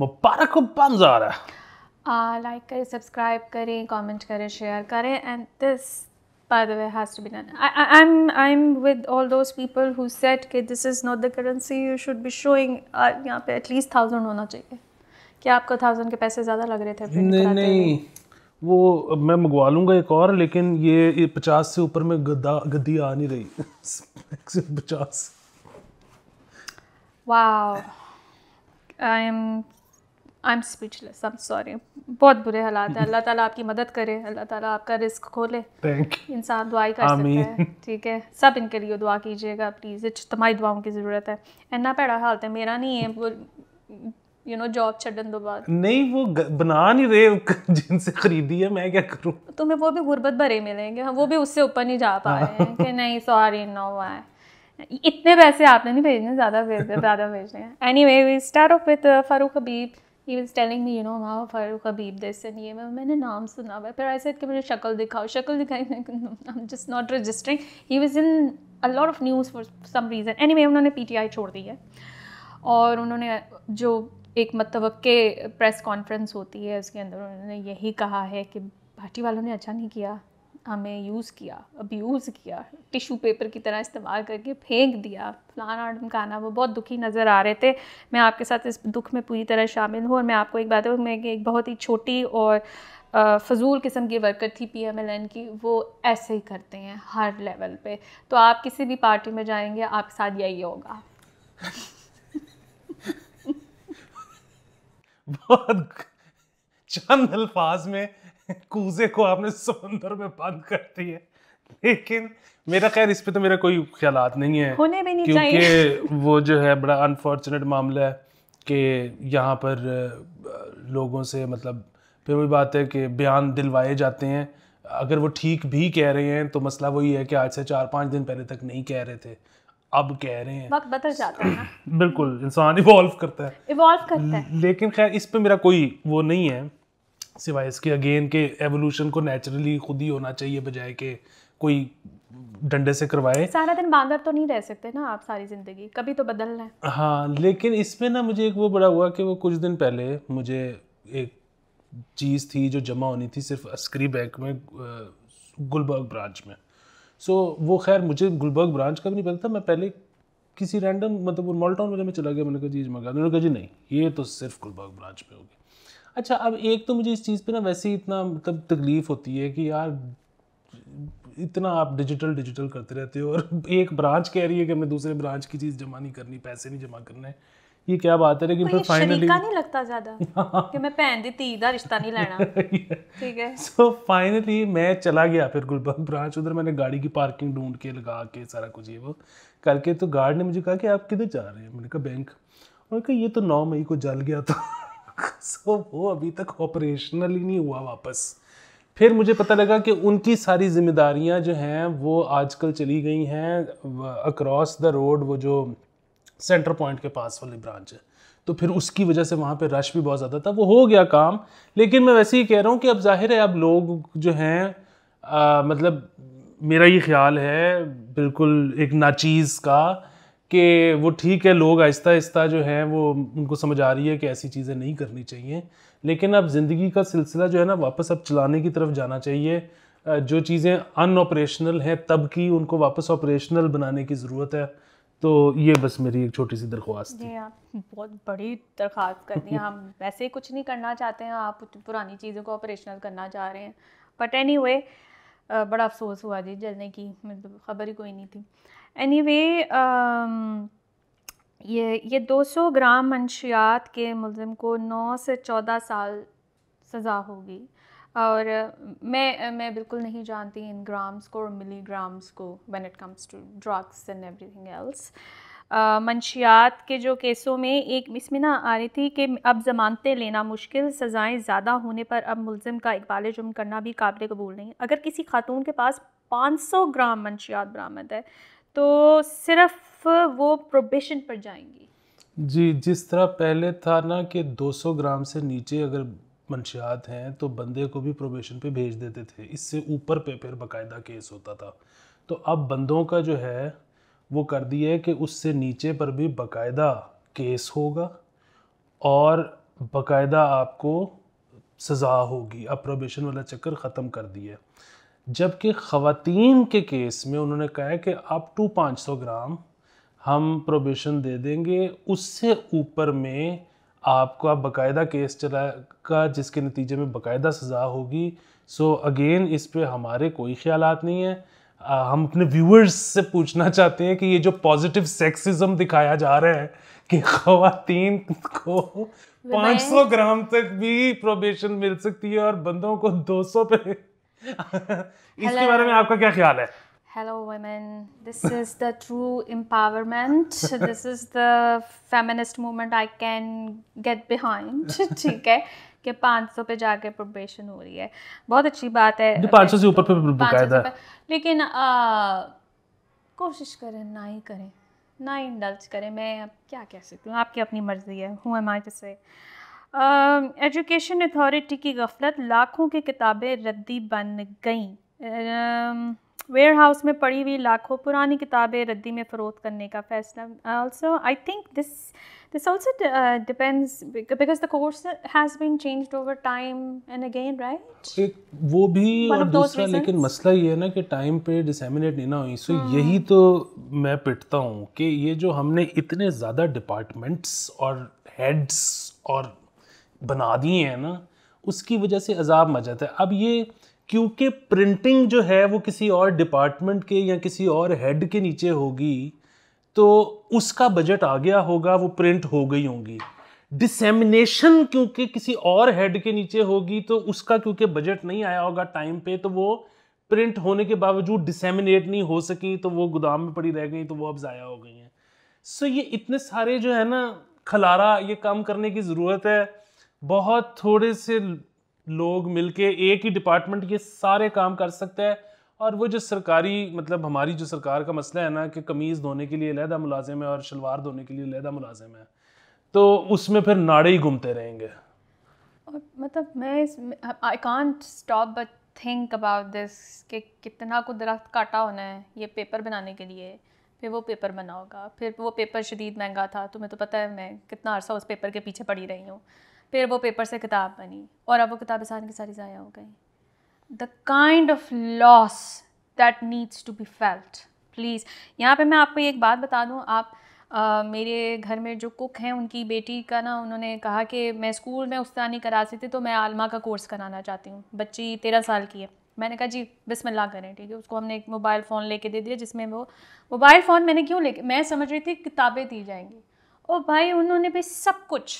मुबारक हो बम लाइक करें सब्सक्राइब करें कमेंट करें शेयर करें and this by the way has to be done I, I, i'm i'm with all those people who said okay this is not the currency you should be showing uh, यहाँ पे at least thousand होना चाहिए क्या आपको thousand के पैसे ज़्यादा लग रहे थे नहीं नहीं वो मैं मंगवा लूँगा एक और लेकिन ये, ये पचास से ऊपर में गद्दा गद्दी आ नहीं रही पचास वाह I am I am speechless I am sorry बहुत बुरे हालात हैं अल्लाह ताला आपकी मदद करे अल्लाह ताला आपका रिस्क खोले इंसान दुआ ही कर सकता है ठीक है सब इनके लिए दुआ कीजिएगा प्लीज़ इज्तमाही दुआओं की ज़रूरत है इन्ना भैड़ा हालत है मेरा नहीं है वो यू नो जॉब छड़न दो बाद नहीं वो बना नहीं रहे जिनसे खरीदी है मैं क्या करूँ तुम्हें वो भी गुर्बत भरे मिलेंगे हम हाँ, वो भी उससे ऊपर नहीं जा पा रहे हैं कि नहीं सॉरी नो हुआ है इतने पैसे आपने नहीं भेजने ज़्यादा भेजने ज़्यादा भेजने anyway we start off with Farooq Habib he was telling me you know वहाँ फारूक हबीब दिस एंड ये मैं मैंने नाम सुना हुआ है फिर ऐसा कि मुझे शक्ल दिखाओ शक्ल दिखाई आई just not registering he was in a lot of news for some reason anyway उन्होंने पी टी आई छोड़ दी है और उन्होंने जो एक मतव प्रेस कॉन्फ्रेंस होती है उसके अंदर उन्होंने यही कहा है कि भाटी वालों ने अच्छा नहीं किया हमें यूज़ किया अब्यूज़ किया टिश्यू पेपर की तरह इस्तेमाल करके फेंक दिया फलाना आडम वो बहुत दुखी नज़र आ रहे थे मैं आपके साथ इस दुख में पूरी तरह शामिल हूँ और मैं आपको एक बात मैं एक बहुत ही छोटी और फजूल किस्म की वर्कर थी पी एम एल एन की वो ऐसे ही करते हैं हर लेवल पे तो आप किसी भी पार्टी में जाएंगे आपके साथ यही होगा बहुत चंद अल्फाज में कूजे को आपने समंदर में बंद कर दिया लेकिन मेरा खैर इस पे तो मेरा कोई ख्याल नहीं है होने भी नहीं क्योंकि वो जो है बड़ा अनफॉर्चुनेट मामला है कि यहाँ पर लोगों से मतलब फिर वही बात है कि बयान दिलवाए जाते हैं अगर वो ठीक भी कह रहे हैं तो मसला वही है कि आज से चार पाँच दिन पहले तक नहीं कह रहे थे अब कह रहे हैं वक्त बदल जाता है ना बिल्कुल इंसान इवॉल्व करता है इवॉल्व करता है लेकिन खैर इस पे मेरा कोई वो नहीं है सिवाय इसके अगेन के एवोल्यूशन को नेचुरली खुद ही होना चाहिए बजाय के कोई डंडे से करवाए सारा दिन बांदर तो नहीं रह सकते ना आप सारी ज़िंदगी कभी तो बदल रहे हाँ लेकिन इसमें ना मुझे एक वो बड़ा हुआ कि वो कुछ दिन पहले मुझे एक चीज़ थी जो जमा होनी थी सिर्फ अस्करी बैंक में गुलबर्ग ब्रांच में सो so, वो खैर मुझे गुलबर्ग ब्रांच का भी नहीं पता था मैं पहले किसी रैंडम मतलब वो मॉल टाउन वाले में चला गया मैंने कहा जी मगा उन्होंने कहा जी नहीं ये तो सिर्फ गुलबर्ग ब्रांच में होगी अच्छा अब एक तो मुझे इस चीज़ पे ना वैसे ही इतना मतलब तकलीफ़ होती है कि यार इतना आप डिजिटल डिजिटल करते रहते हो और एक ब्रांच कह रही है कि मैं दूसरे ब्रांच की चीज़ जमा नहीं करनी पैसे नहीं जमा करने ये क्या बात है लेकिन फिर फाइनली नहीं लगता ज़्यादा कि मैं पहन दी धी रिश्ता नहीं लेना ठीक है सो फाइनली मैं चला गया फिर गुलबर्ग ब्रांच उधर मैंने गाड़ी की पार्किंग ढूंढ के लगा के सारा कुछ ये वो करके तो गार्ड ने मुझे कहा कि आप किधर जा रहे हैं मैंने कहा बैंक और कहा ये तो नौ मई को जल गया था सो वो अभी तक ऑपरेशनल ही नहीं हुआ वापस फिर मुझे पता लगा कि उनकी सारी जिम्मेदारियां जो हैं वो आजकल चली गई हैं अक्रॉस द रोड वो जो सेंटर पॉइंट के पास वाली ब्रांच है तो फिर उसकी वजह से वहाँ पे रश भी बहुत ज़्यादा था वो हो गया काम लेकिन मैं वैसे ही कह रहा हूँ कि अब जाहिर है अब लोग जो हैं मतलब मेरा ये ख्याल है बिल्कुल एक नाचीज़ का कि वो ठीक है लोग आहिस्ता आहिस्ता जो है वो उनको समझ आ रही है कि ऐसी चीज़ें नहीं करनी चाहिए लेकिन अब ज़िंदगी का सिलसिला जो है ना वापस अब चलाने की तरफ जाना चाहिए जो चीज़ें अनऑपरेशनल हैं तब की उनको वापस ऑपरेशनल बनाने की ज़रूरत है तो ये बस मेरी एक छोटी सी दरख्वास्त है आप बहुत बड़ी दरख्वास्त कर दी हम वैसे कुछ नहीं करना चाहते हैं आप पुरानी चीज़ों को ऑपरेशनल करना चाह रहे हैं बट एनी वे बड़ा अफसोस हुआ जी जलने की मतलब खबर ही कोई नहीं थी एनी वे um, ये ये 200 ग्राम मंशियात के मुलम को 9 से 14 साल सज़ा होगी और मैं मैं बिल्कुल नहीं जानती इन ग्राम्स को और मिलीग्राम्स को when it comes to drugs and everything else मंशियात के जो केसों में एक इसमें ना आ रही थी कि अब ज़मानतें लेना मुश्किल सज़ाएं ज़्यादा होने पर अब मुलम का इकबाल जुर्म करना भी काबिल कबूल नहीं अगर किसी खातून के पास 500 ग्राम मंशियात बरामद है तो सिर्फ वो प्रोबेशन पर जाएंगी जी जिस तरह पहले था ना कि 200 ग्राम से नीचे अगर मंशियात हैं तो बंदे को भी प्रोबेशन पे भेज देते थे इससे ऊपर पे फिर बाकायदा केस होता था तो अब बंदों का जो है वो कर दिया है कि उससे नीचे पर भी बाकायदा केस होगा और बाकायदा आपको सज़ा होगी अब प्रोबेशन वाला चक्कर ख़त्म कर दिया जबकि ख़वान के केस में उन्होंने कहा है कि अप टू 500 ग्राम हम प्रोबेशन दे देंगे उससे ऊपर में आपका बाकायदा केस चला का जिसके नतीजे में बाकायदा सज़ा होगी सो so अगेन इस पर हमारे कोई ख्याल नहीं है आ, हम अपने व्यूअर्स से पूछना चाहते हैं कि ये जो पॉजिटिव सेक्सिज्म दिखाया जा रहा है कि खातन को 500 ग्राम तक भी प्रोबेशन मिल सकती है और बंदों को 200 पे इसके बारे में आपका क्या ख्याल है hello women this is the true empowerment this is the feminist movement I can get behind ठीक है कि 500 पे जाके प्रोबेशन हो रही है बहुत अच्छी बात है जो 500 से ऊपर पे बकायदा लेकिन कोशिश करें ना ही करें ना इंडल्ज करें मैं अब क्या कह सकती हूँ आपकी अपनी मर्ज़ी है हूँ एम आई से एजुकेशन अथॉरिटी की गफलत लाखों की किताबें रद्दी बन गईं वेयर हाउस में पड़ी हुई लाखों पुरानी किताबें रद्दी में फ़रोख करने का फैसला also I think this this also depends because the course has been change over time and again right वो भी और दूसरा लेकिन मसला ये है ना कि टाइम पे डिसमिनेट नहीं ना हुई सो hmm. यही तो मैं पिटता हूँ कि ये जो हमने इतने ज़्यादा डिपार्टमेंट्स और हेड्स और बना दिए हैं ना उसकी वजह से अजाब जाता है अब ये क्योंकि प्रिंटिंग जो है वो किसी और डिपार्टमेंट के या किसी और हेड के नीचे होगी तो उसका बजट आ गया होगा वो प्रिंट हो गई होंगी डिसेमिनेशन क्योंकि किसी और हेड के नीचे होगी तो उसका क्योंकि बजट नहीं आया होगा टाइम पे तो वो प्रिंट होने के बावजूद डिसेमिनेट नहीं हो सकी तो वो गोदाम में पड़ी रह गई तो वो अब ज़ाया हो गई हैं सो ये इतने सारे जो है ना खलारा ये काम करने की ज़रूरत है बहुत थोड़े से लोग मिलके एक ही डिपार्टमेंट ये सारे काम कर सकता है और वो जो सरकारी मतलब हमारी जो सरकार का मसला है ना कि कमीज़ धोने के लिए लहदा मुलाजिम है और शलवार धोने के लिए लहदा मुलाजिम है तो उसमें फिर नाड़े ही घूमते रहेंगे और मतलब मैं I can't stop but think about this कि कितना को दरख्त काटा होना है ये पेपर बनाने के लिए फिर वो पेपर बनाओगा फिर वो पेपर शदीद महंगा था तुम्हें तो पता है मैं कितना अरसा उस पेपर के पीछे पड़ी रही हूँ फिर वो पेपर से किताब बनी और अब वो किताबें सारी की सारी ज़ाया हो गई the kind of loss that needs to be felt please यहाँ पे मैं आपको एक बात बता दूँ आप आ, मेरे घर में जो कुक हैं उनकी बेटी का ना उन्होंने कहा कि मैं स्कूल में उस्तानी सकती थी तो मैं आलमा का कोर्स कराना चाहती हूँ बच्ची तेरह साल की है मैंने कहा जी बिस्मिल्लाह करें ठीक है उसको हमने एक मोबाइल फ़ोन लेके दे दिया जिसमें वो मोबाइल फ़ोन मैंने क्यों लेके मैं समझ रही थी किताबें दी जाएंगी ओ भाई उन्होंने भी सब कुछ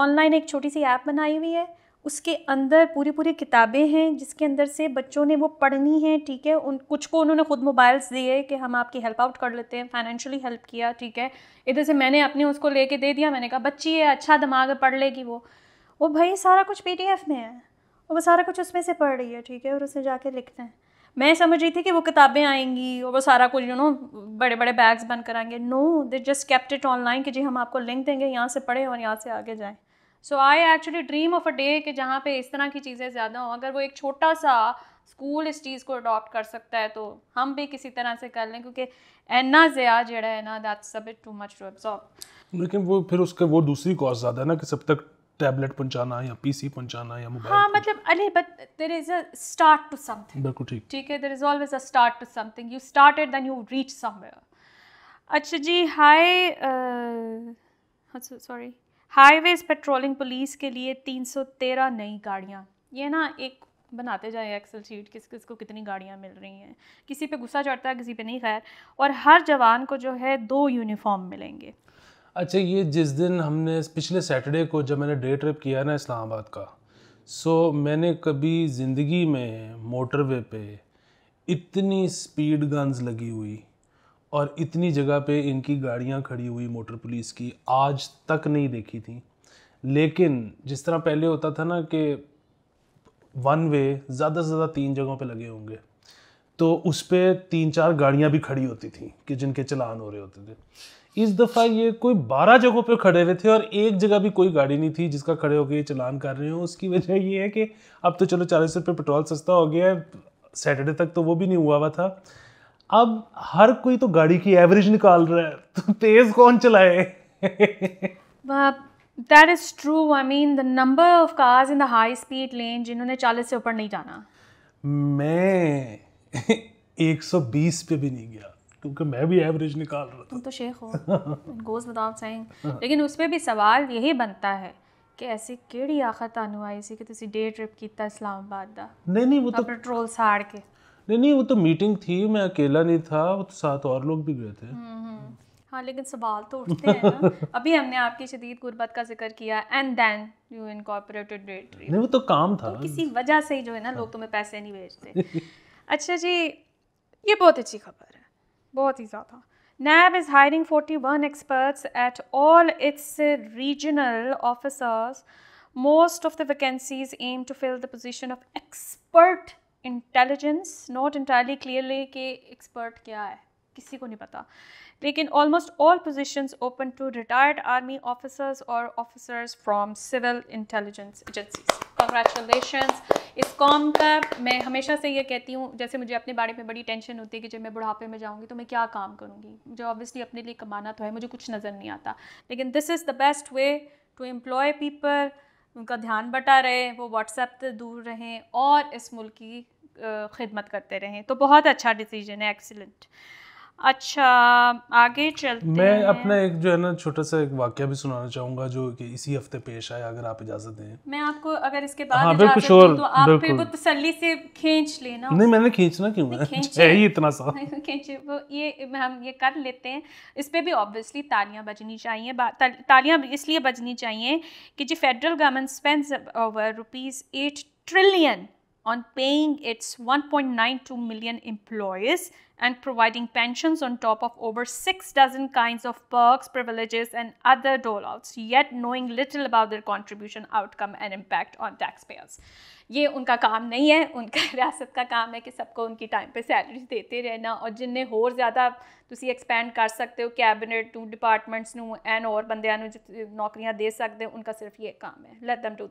ऑनलाइन एक छोटी सी ऐप बनाई हुई है उसके अंदर पूरी पूरी किताबें हैं जिसके अंदर से बच्चों ने वो पढ़नी है ठीक है उन कुछ को उन्होंने ख़ुद मोबाइल्स दिए कि हम आपकी हेल्प आउट कर लेते हैं फाइनेंशियली हेल्प किया ठीक है इधर से मैंने अपने उसको लेके दे दिया मैंने कहा बच्ची है अच्छा दिमाग पढ़ लेगी वो वो भाई सारा कुछ पी में है और वो सारा कुछ उसमें से पढ़ रही है ठीक है और उसने जाके लिखते हैं मैं समझ रही थी कि वो किताबें आएंगी और वो सारा कुछ यू नो बड़े बड़े बैग्स कर कराएंगे no they just kept it online कि जी हम आपको लिंक देंगे यहाँ से पढ़ें और यहाँ से आगे जाएँ so I actually dream of a day कि जहाँ पे इस तरह की चीज़ें ज़्यादा हों अगर वो एक छोटा सा स्कूल इस चीज़ को अडॉप्ट कर सकता है तो हम भी किसी तरह से कर लें क्योंकि एना ज़्या जड़ा है ना that's too much to absorb लेकिन वो फिर उसके वो दूसरी कॉज ज़्यादा है ना कि सब तक टैबलेट पहुंचाना या पीसी पहुंचाना या मोबाइल हाँ मतलब अरे but there is a start to something बिल्कुल ठीक ठीक है there is always a start to something you started then you reach somewhere अच्छा जी high sorry highways patrolling police के लिए 313 नई गाड़ियाँ ये ना एक बनाते जाए एक्सेल शीट किस किस को कितनी गाड़ियाँ मिल रही हैं किसी पे गुस्सा चढ़ता है किसी पे नहीं खैर और हर जवान को जो है दो यूनिफॉर्म मिलेंगे अच्छा ये जिस दिन हमने पिछले सैटरडे को जब मैंने डे ट्रिप किया ना इस्लामाबाद का सो मैंने कभी ज़िंदगी में मोटरवे पे इतनी स्पीड गन्स लगी हुई और इतनी जगह पे इनकी गाड़ियाँ खड़ी हुई मोटर पुलिस की आज तक नहीं देखी थी लेकिन जिस तरह पहले होता था ना कि वन वे ज़्यादा से ज़्यादा तीन जगहों पे लगे होंगे तो उस पर तीन चार गाड़ियाँ भी खड़ी होती थी कि जिनके चलान हो रहे होते थे इस दफ़ा ये कोई बारह जगहों पे खड़े हुए थे और एक जगह भी कोई गाड़ी नहीं थी जिसका खड़े होकर ये चलान कर रहे हो उसकी वजह ये है कि अब तो चलो चालीस रुपये पेट्रोल सस्ता हो गया है सैटरडे तक तो वो भी नहीं हुआ हुआ था अब हर कोई तो गाड़ी की एवरेज निकाल रहा है तो तेज़ कौन चलाए that is true I mean the number of cars in the high speed lane जिन्होंने चालीस से ऊपर नहीं जाना मैं 120 पे भी नहीं गया क्योंकि मैं भी एवरेज निकाल रहा था तो शेख हो गोज विदाउट सेइंग लेकिन उस पर भी सवाल यही बनता है कि ऐसी केड़ी आखत आनु आई सी कि ਤੁਸੀਂ डे ट्रिप ਕੀਤਾ इस्लामाबाद ਦਾ नहीं नहीं वो तो पेट्रोल साड़ के नहीं नहीं वो तो मीटिंग थी मैं अकेला नहीं था वो तो साथ और लोग भी गए थे हम्म, हम्म। हाँ लेकिन सवाल तो उठते हैं ना अभी हमने आपकी शदीद गुर्बत का जिक्र किया and then you incorporated that नहीं वो तो काम था तो किसी वजह से ही जो है ना लोग हाँ। तुम्हें पैसे नहीं भेजते अच्छा जी ये बहुत अच्छी खबर है बहुत ही ज़्यादा NAB is hiring 41 experts at all its regional officers. Most of the vacancies aim to fill the position of expert intelligence. Not entirely clearly कि expert क्या है किसी को नहीं पता लेकिन almost all position open to retired army officers और officers from civil intelligence agency congratulation इस कॉम का मैं हमेशा से ये कहती हूँ जैसे मुझे अपने बारे में बड़ी टेंशन होती है कि जब मैं बुढ़ापे में जाऊँगी तो मैं क्या काम करूँगी मुझे ऑब्वियसली अपने लिए कमाना तो है मुझे कुछ नज़र नहीं आता लेकिन this is the best way to employ people उनका ध्यान बटा रहे वो व्हाट्सएप से दूर रहें और इस मुल्क की खिदमत करते रहें तो बहुत अच्छा डिसीजन है एक्सीलेंट अच्छा आगे चलते मैं अपना एक जो है ना छोटा सा एक वाक्य भी सुनाना चाहूंगा जो कि इसी हफ्ते पेश आया अगर आप इजाजत दें मैं आपको अगर इसके बाद हाँ, इजाजत श्योर तो आप फिर वो तसल्ली से खींच लेना नहीं मैंने खींचना क्यों है ही इतना सा खींचे वो ये हम ये कर लेते हैं इस पे भी ऑब्वियसली तालियां बजनी चाहिए तालियां इसलिए बजनी चाहिए कि जी federal government spends over rupees eight trillion on paying its 1.92 million employees and providing pensions on top of over six dozen kinds of perks, privileges, and other doleouts, yet knowing little about their contribution, outcome, and impact on taxpayers. ये उनका काम नहीं है उनका रियासत का काम है कि सबको उनकी टाइम पे सैलरी देते रहना और जिन्हें होर ज़्यादा ਤੁਸੀਂ एक्सपेंड कर सकते हो कैबिनेट, ਟੂ डिपार्टमेंट्स ने एंड और ਬੰਦਿਆਂ ਨੂੰ ਨੌਕਰੀਆਂ ਦੇ ਸਕਦੇ ਹੋ ਉਨ੍ਹਾਂ ਸਿਰਫ ਇਹ ਕੰਮ ਹੈ ਲੈਟ them do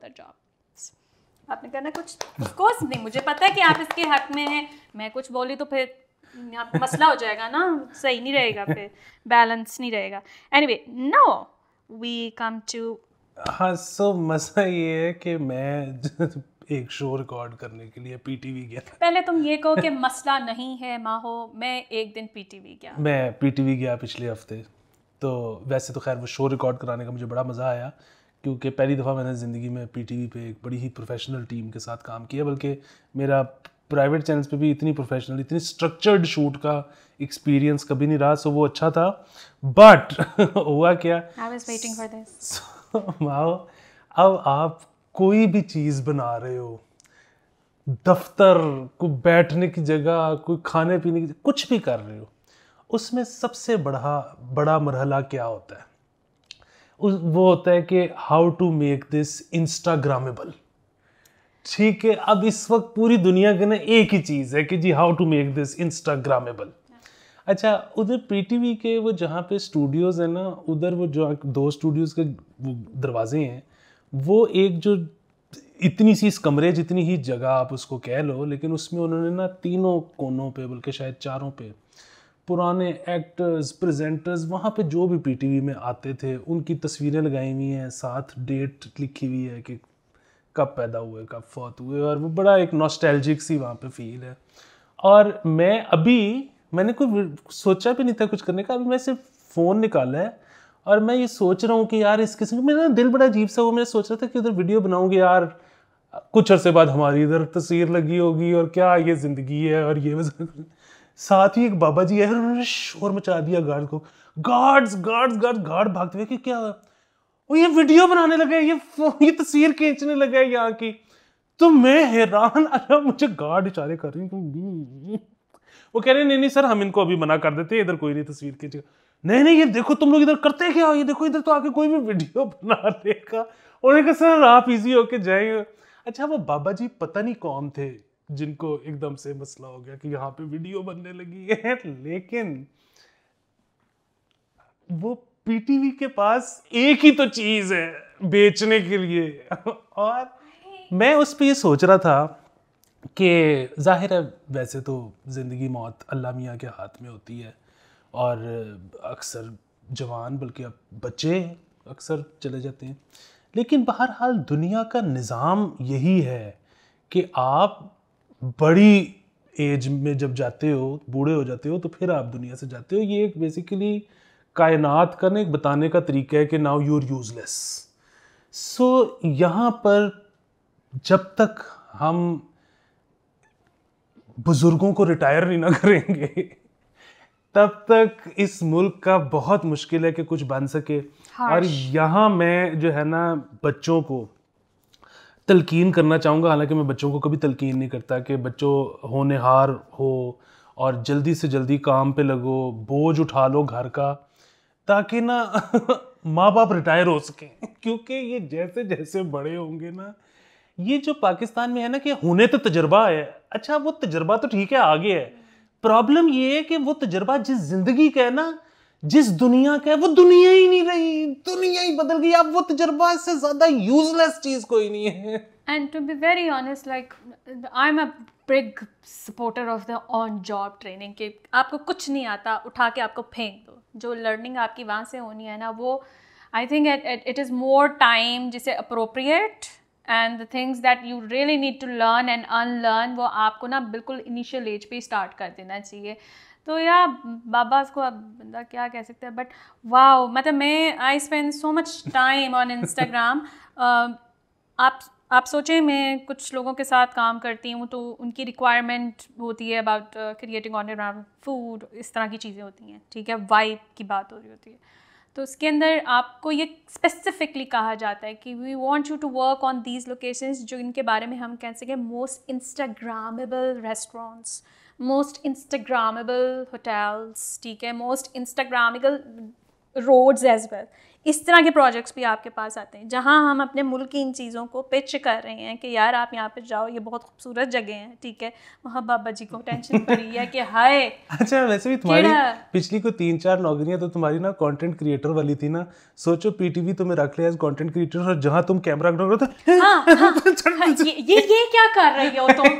आपने कहना कुछ कोर्स नहीं मुझे पता है कि आप इसके हक में हैं मैं कुछ बोली तो फिर मसला हो जाएगा ना सही नहीं रहेगा फिर बैलेंस नहीं रहेगा anyway no we come to हाँ सो मसला ये है कि मैं एक शो रिकॉर्ड करने के लिए पीटीवी गया पहले तुम ये कहो कि मसला नहीं है माहो मैं एक दिन पीटीवी गया मैं पीटीवी गया पिछले हफ्ते तो वैसे तो खैर वो शो रिकॉर्ड कराने का मुझे बड़ा मज़ा आया क्योंकि पहली दफ़ा मैंने ज़िंदगी में पी टी वी पर एक बड़ी ही प्रोफेशनल टीम के साथ काम किया बल्कि मेरा प्राइवेट चैनल्स पे भी इतनी प्रोफेशनल इतनी स्ट्रक्चर्ड शूट का एक्सपीरियंस कभी नहीं रहा सो वो अच्छा था बट हुआ क्या वाओ अब आप कोई भी चीज़ बना रहे हो दफ्तर को बैठने की जगह कोई खाने पीने की कुछ भी कर रहे हो उसमें सबसे बड़ा बड़ा मरहला क्या होता है उस वो होता है कि how to make this instagrammable ठीक है अब इस वक्त पूरी दुनिया के ना एक ही चीज़ है कि जी how to make this instagrammable अच्छा उधर पीटीवी के वो जहाँ पे स्टूडियोज है ना उधर वो जो दो स्टूडियोज के दरवाजे हैं वो एक जो इतनी सी इस कमरे जितनी ही जगह आप उसको कह लो लेकिन उसमें उन्होंने ना तीनों कोनों पे बल्कि शायद चारों पे पुराने एक्टर्स प्रेजेंटर्स वहाँ पे जो भी पीटीवी में आते थे उनकी तस्वीरें लगाई हुई हैं साथ डेट लिखी हुई है कि कब पैदा हुए कब फौत हुए और वो बड़ा एक नॉस्टैल्जिक सी वहाँ पे फील है और मैं अभी मैंने कोई सोचा भी नहीं था कुछ करने का अभी मैं सिर्फ फ़ोन निकाला है और मैं ये सोच रहा हूँ कि यार इस किस्म मेरा दिल बड़ा अजीब सा हुआ मैं सोच रहा था कि उधर वीडियो बनाऊँगी यार कुछ अरसे बाद हमारी इधर तस्वीर लगी होगी और क्या ये ज़िंदगी है और ये वजह साथ ही एक बाबा जी आए शोर मचा दिया गार्ड को गार्ड्स गार्ड्स गार्ड गार्ड भागते हुए कि क्या वो ये वीडियो बनाने लगे ये ये तस्वीर खींचने लगे यहाँ की तो मैं हैरान अरे मुझे गार्ड इशारे कर रही हूँ हम्म, हम्म। वो कह रहे नहीं नहीं सर हम इनको अभी मना कर देते हैं इधर कोई नहीं तस्वीर खींचेगा नहीं नहीं ये देखो तुम लोग इधर करते क्या हो ये देखो इधर तो आके कोई भी वीडियो बना देगा उन्होंने कहा सर आप इजी होके जाए अच्छा वो बाबा जी पता नहीं कौन थे जिनको एकदम से मसला हो गया कि यहाँ पे वीडियो बनने लगी है लेकिन वो पीटीवी के पास एक ही तो चीज है बेचने के लिए और मैं उस पर ये सोच रहा था कि जाहिर है वैसे तो ज़िंदगी मौत अल्लाह मियाँ के हाथ में होती है और अक्सर जवान बल्कि अब बच्चे अक्सर चले जाते हैं लेकिन बहरहाल दुनिया का निज़ाम यही है कि आप बड़ी एज में जब जाते हो बूढ़े हो जाते हो तो फिर आप दुनिया से जाते हो ये एक बेसिकली कायनात का ना एक बताने का तरीका है कि नाउ आर यूजलेस सो यहाँ पर जब तक हम बुज़ुर्गों को रिटायर नहीं ना करेंगे तब तक इस मुल्क का बहुत मुश्किल है कि कुछ बन सके और यहाँ मैं जो है ना बच्चों को तलकीन करना चाहूँगा हालांकि मैं बच्चों को कभी तलकीन नहीं करता कि बच्चों होनहार हो और जल्दी से जल्दी काम पे लगो बोझ उठा लो घर का ताकि ना माँ बाप रिटायर हो सकें क्योंकि ये जैसे जैसे बड़े होंगे ना ये जो पाकिस्तान में है ना कि होने तो तजर्बा है अच्छा वो तजर्बा तो ठीक है आगे है प्रॉब्लम ये है कि वो तजर्बा जिस ज़िंदगी का है ना जिस दुनिया का है वो दुनिया ही नहीं रही दुनिया ही बदल गई अब वो तजर्बा इससे ज्यादा यूजलेस चीज कोई नहीं है and to be very honest like I am a big supporter of the on job training के आपको कुछ नहीं आता उठा के आपको फेंक दो जो लर्निंग आपकी वहाँ से होनी है ना वो I think it is more time जिसे appropriate and the things that you really need to learn and unlearn वो आपको ना बिल्कुल इनिशियल एज पे स्टार्ट कर देना चाहिए तो या बाबा को अब बंदा क्या कह सकता है बट वाओ मतलब मैं I spend so much time on Instagram आप आप सोचें मैं कुछ लोगों के साथ काम करती हूँ तो उनकी रिक्वायरमेंट होती है about creating on around food इस तरह की चीज़ें होती हैं ठीक है वाइब की बात हो रही होती है तो उसके अंदर आपको ये स्पेसिफिकली कहा जाता है कि we want you to work on these locations जो इनके बारे में हम कह सकें most instagrammable restaurants most instagrammable hotels ठीक है most instagrammable roads as well इस तरह के प्रोजेक्ट्स भी आपके पास आते हैं जहाँ हम अपने मुल्क की इन चीज़ों को पिच कर रहे हैं कि यार आप यहाँ पे जाओ ये बहुत खूबसूरत जगह है ठीक है वहाँ बाबा जी को टेंशन पड़ी है कि हाय अच्छा वैसे भी तुम्हारी पिछली को तीन चार नौकरियाँ तो तुम्हारी ना कंटेंट क्रिएटर वाली थी ना सोचो पीटीवी तुम्हें रख लिया कॉन्टेंट क्रिएटर और जहाँ तुम कैमरा तो हाँ, हाँ, हाँ ये, ये क्या कर रही हो तुम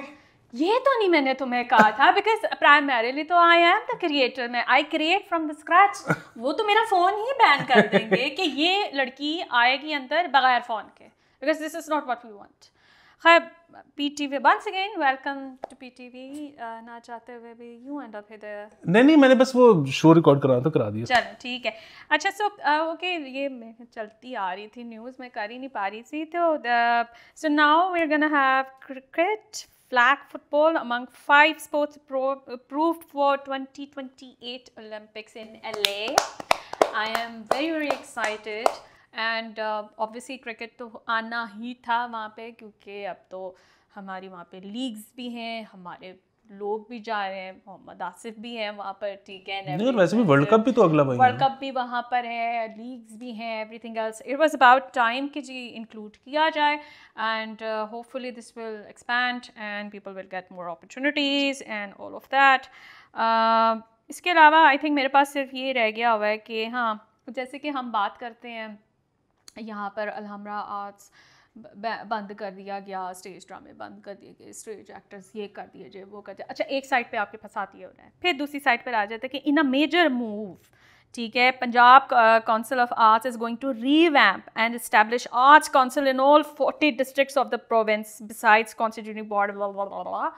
ये तो नहीं मैंने तुम्हें कहा था बिकॉज प्राइमरीली तो आई एम द क्रिएटर मैं I create from the scratch वो तो मेरा फ़ोन ही बैन कर देंगे कि ये लड़की आएगी अंदर बगैर फ़ोन के because this is not what we want खैर P T V once again welcome to P T V ना चाहते हुए भी यू एंड ऑफ हिदर नहीं नहीं मैंने बस वो शो रिकॉर्ड करा तो करा दिया चलो ठीक है अच्छा सो ओके ये मैं चलती आ रही थी न्यूज़ मैं कर ही नहीं पा रही थी तो so now we are gonna have cricket flag football among five sports approved for 2028 Olympics in LA. I am very very excited and obviously cricket तो आना ही था वहाँ पे क्योंकि अब तो हमारी वहाँ पे लीग्स भी हैं हमारे लोग भी जा रहे हैं मोहम्मद आसिफ भी हैं वहाँ पर ठीक है नहीं वैसे भी वर्ल्ड कप भी तो अगला वर्ल्ड कप भी वहाँ पर है लीग्स भी हैं everything else it was about time कि जी इंक्लूड किया जाए and hopefully this will expand and people will get more opportunities and all of that इसके अलावा आई थिंक मेरे पास सिर्फ ये रह गया हुआ है कि हाँ जैसे कि हम बात करते हैं यहाँ पर अलहमरा आर्ट्स बंद कर दिया गया स्टेज ड्रामे बंद कर दिए गए स्टेज एक्टर्स ये कर दिए जे वो कर दिया अच्छा एक साइड पे आपके फंसाती है फिर दूसरी साइड पर आ जाता है कि इन अ मेजर मूव ठीक है Punjab council of arts is going to revamp and establish arts council in all forty district of the province besides constituting board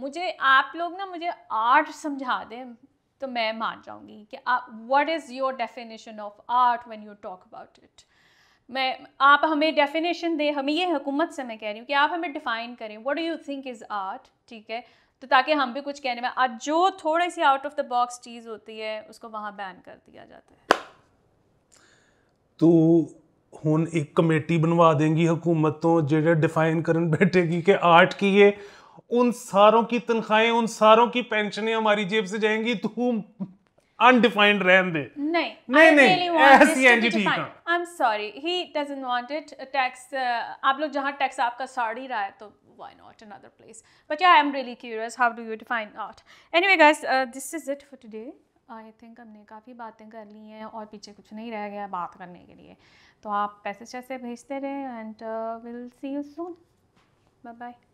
मुझे आप लोग ना मुझे आर्ट समझा दें तो मैं मान जाऊंगी कि आप what is your definition of art when you talk about it मैं आप हमें डेफिनेशन दें हमें ये हुकूमत से मैं कह रही हूँ कि आप हमें डिफ़ाइन करें what do you think is art ठीक है तो ताकि हम भी कुछ कहने में आज जो थोड़ी सी आउट ऑफ द बॉक्स चीज़ होती है उसको वहाँ बैन कर दिया जाता है तो हूँ एक कमेटी बनवा देंगी हुकूमत तो जो डिफाइन कर बैठेगी कि आर्ट की ਹੈ उन सारों की तनख्वाहें उन सारों की पेंशनें हमारी जेब से जाएंगी तो अनडिफाइंड रहन nahi nahi नहीं नहीं ऐसी एंटिटी का I am sorry he doesn't want it tax aap log jahan tax aapka साड़ ही रहा है तो why not another place but yeah i'm really curious how do you define art anyway guys uh, this is it for today I think हमने काफ़ी बातें कर ली हैं और पीछे कुछ नहीं रह गया बात करने के लिए तो आप पैसे चैसे भेजते रहें and will see you soon bye bye